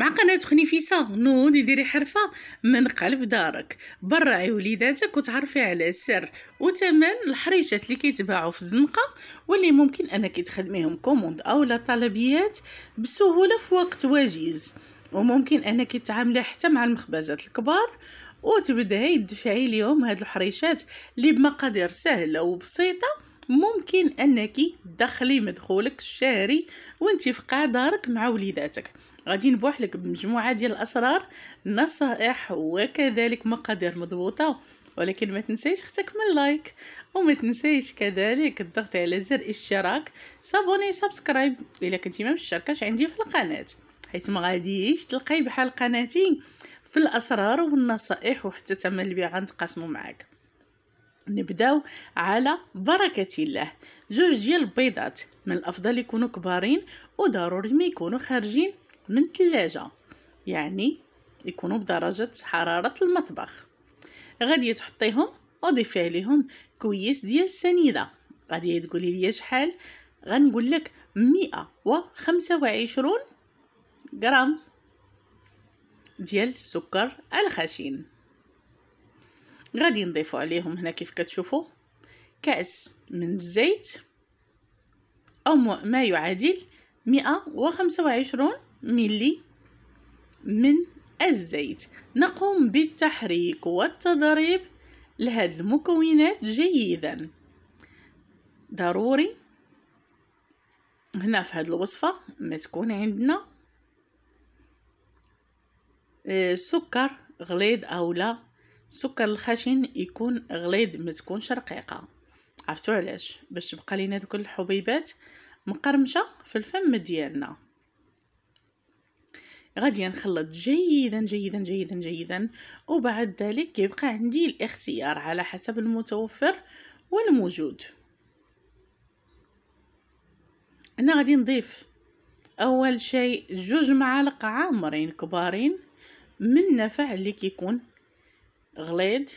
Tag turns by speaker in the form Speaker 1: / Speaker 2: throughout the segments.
Speaker 1: مع قناة خنيفيسة نوض ديري حرفة من قلب دارك برعي وليداتك وتعرفي على السر وتمن الحريشات اللي كيتباعوا في الزنقة واللي ممكن انك تخدميهم كوموند اولا طلبيات بسهولة في وقت وجيز وممكن انك تتعاملي حتى مع المخبزات الكبار وتبداي تدفعي ليهم هاد الحريشات اللي بمقادير سهله وبسيطه ممكن انك تدخلي مدخولك الشهري وانت في قاع دارك مع وليداتك غادي نبوحلك بمجموعه ديال الاسرار نصائح وكذلك مقادير مضبوطه ولكن ما تنسيش اختك من لايك وما تنسيش كذلك الضغط على زر اشتراك صابوني سبسكرايب الا كنتي ما مشتركاش عندي في القناه حيت ما غاديش تلقاي بحال قناتي في الاسرار والنصائح وحتى ثمن البيع غنتقاسمو معاك نبداو على بركة الله جوج ديال البيضات من الأفضل يكونوا كبارين وضروري ما يكونوا خارجين من الثلاجة يعني يكونوا بدرجة حرارة المطبخ غادي تحطيهم وضيفي عليهم كويس ديال السنيدة غادي تقولي لي شحال غنقول لك مئة وخمسة وعشرون غرام ديال السكر الخشن غادي نضيفو عليهم هنا كيف كتشوفوا كأس من الزيت أو ما يعادل مئة وخمسة وعشرون ملي من الزيت نقوم بالتحريك والتضريب لهذه المكونات جيدا ضروري هنا في هذه الوصفة ما تكون عندنا آه، سكر غليظ او لا سكر الخشن يكون غليظ ما تكونش رقيقه عرفتوا علاش باش تبقى لينا دوك الحبيبات مقرمشه في الفم ديالنا غادي نخلط جيدا جيدا جيدا جيدا وبعد ذلك يبقى عندي الاختيار على حسب المتوفر والموجود انا غادي نضيف اول شيء جوج معالق عامرين كبارين من نفع اللي كيكون غليظ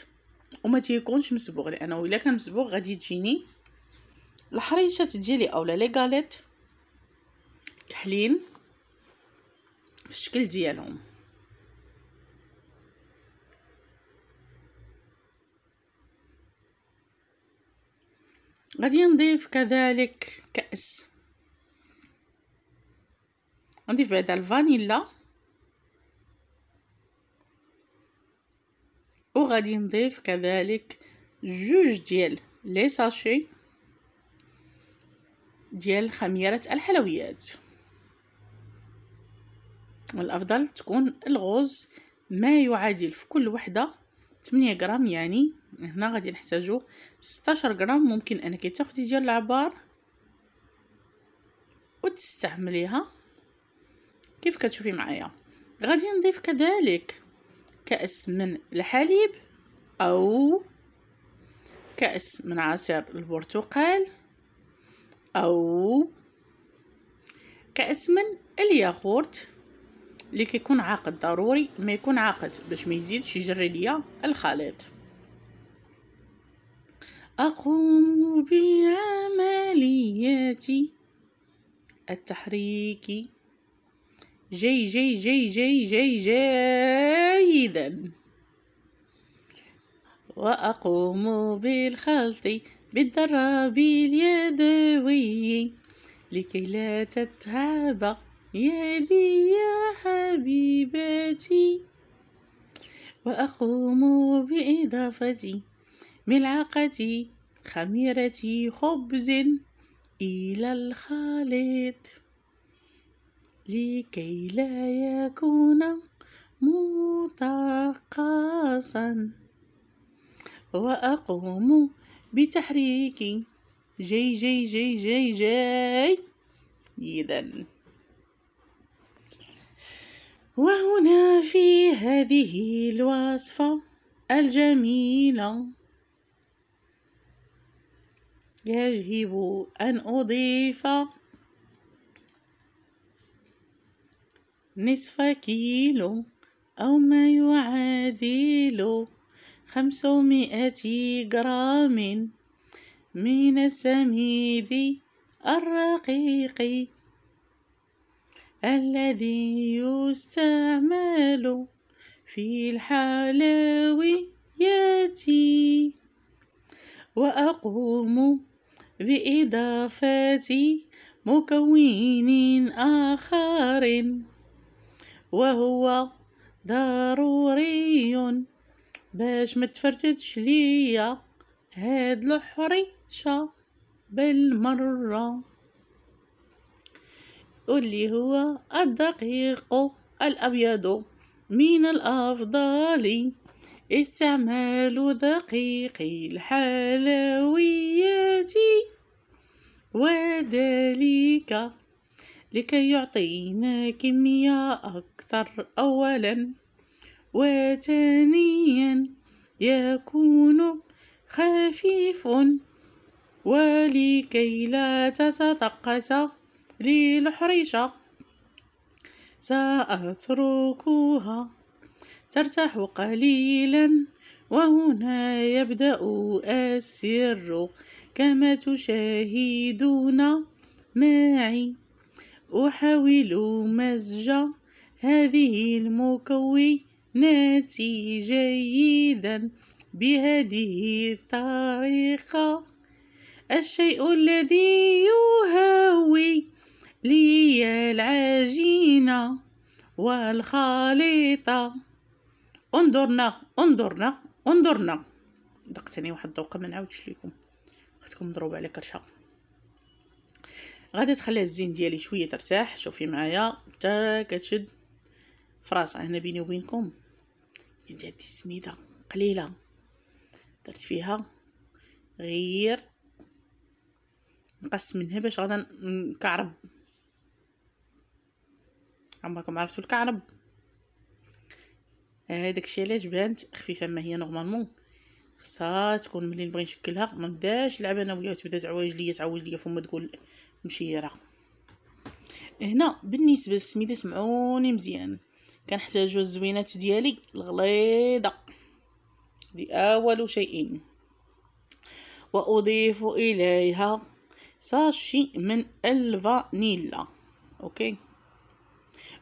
Speaker 1: وما تيكونش مسبوغ لانه الا كان مسبوغ غادي تجيني الحريشات ديالي اولا لي غاليت كحلين في الشكل ديالهم غادي نضيف كذلك كأس نضيف بعدا الفانيلا وغادي نضيف كذلك جوج ديال لي ساشي ديال خميرة الحلويات الافضل تكون الغوز ما يعادل في كل وحده 8 غرام يعني هنا غادي نحتاجو 16 غرام ممكن انك تاخدي ديال العبار وتستعمليها كيف كتشوفي معايا غادي نضيف كذلك كأس من الحليب أو كأس من عصير البرتقال أو كأس من الياغورت اللي كيكون عاقد ضروري ما يكون عاقد باش ما يزيدش يجري ليا الخليط اقوم بعمليات التحريك جي جي جي جي جي جيدا وأقوم بالخلط بالدراب اليدوي لكي لا تتعب لي يا حبيبتي وأقوم بإضافتي ملعقتي خميرتي خبز إلى الخليط لكي لا يكون متقاصا وأقوم بتحريك جي جي جي جي جي إذا وهنا في هذه الوصفة الجميلة يجب أن أضيف نصف كيلو أو ما يعادل خمسمائة جرام من السميد الرقيق الذي يستعمل في الحلويات وأقوم بإضافة مكون آخر وهو ضروري باش ما تفرتتش ليا هاد الحريشه بالمره واللي هو الدقيق الأبيض من الأفضل استعمال دقيق الحلويات وذلك لكي يعطينا كمية أكثر أولا وثانيا يكون خفيف ولكي لا تتنقص للحريشة سأتركها ترتاح قليلا وهنا يبدأ السر كما تشاهدون معي أحاول مزج هذه المكونات جيدا بهذه الطريقة الشيء الذي يهوي لي العجينة والخليطة انظرنا انظرنا انظرنا دقتني واحد الدوقه ما نعاودش ليكم خاصكم مضروبه على كرشه غادي تخلي الزين ديالي شويه ترتاح شوفي معايا حتى كتشد فراسها هنا بيني وبينكم عندي هذه السميده قليله درت فيها غير نقص منها باش غادا نكعرب عمركم عرفتوا الكعرب آه، هذاك الشيء علاش بانت خفيفه ما هي نورمالمون خصها تكون ملي نبغي نشكلها ما نبداش نلعب انا وياها تبدا تعوج ليا تعوج ليا فما تقول مشي راه هنا بالنسبه للسميده سمعوني مزيان كنحتاجو الزوينات ديالي الغليظه دي اول شيء واضيف اليها ساشي من الفانيلا اوكي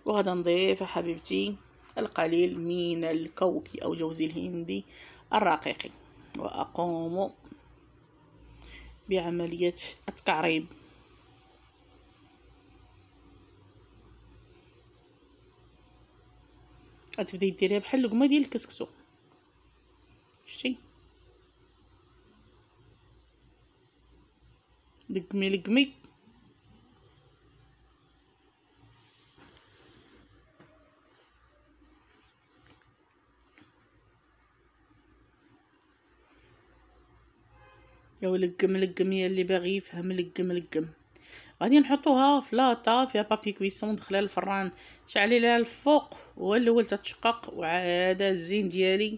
Speaker 1: وغدا نضيف حبيبتي القليل من الكوكي أو جوزي الهندي الرقيق وأقوم بعملية التكعريب غتبداي ديريها بحال لقمه ديال الكسكسو شتي لقمي لقمي يا لقم لقم يا اللي باغي يفهم لقم لقم غادي نحطوها في لاطا فيها بابي كويسون دخلها الفران شعلي لها الفوق والاول تتشقق وعاد الزين ديالي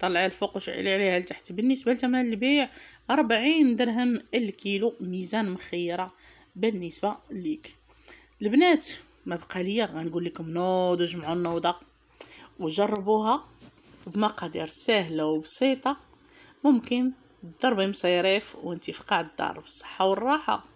Speaker 1: طلع الفوق وشعلي عليها لتحت بالنسبه لثمن البيع 40 درهم الكيلو ميزان مخيره بالنسبه ليك البنات ما بقى ليا غنقول لكم نوضوا جمعوا النوضه وجربوها بمقادير سهله وبسيطه ممكن ضربي مصيريف وانتي في قاع الدار بالصحه والراحه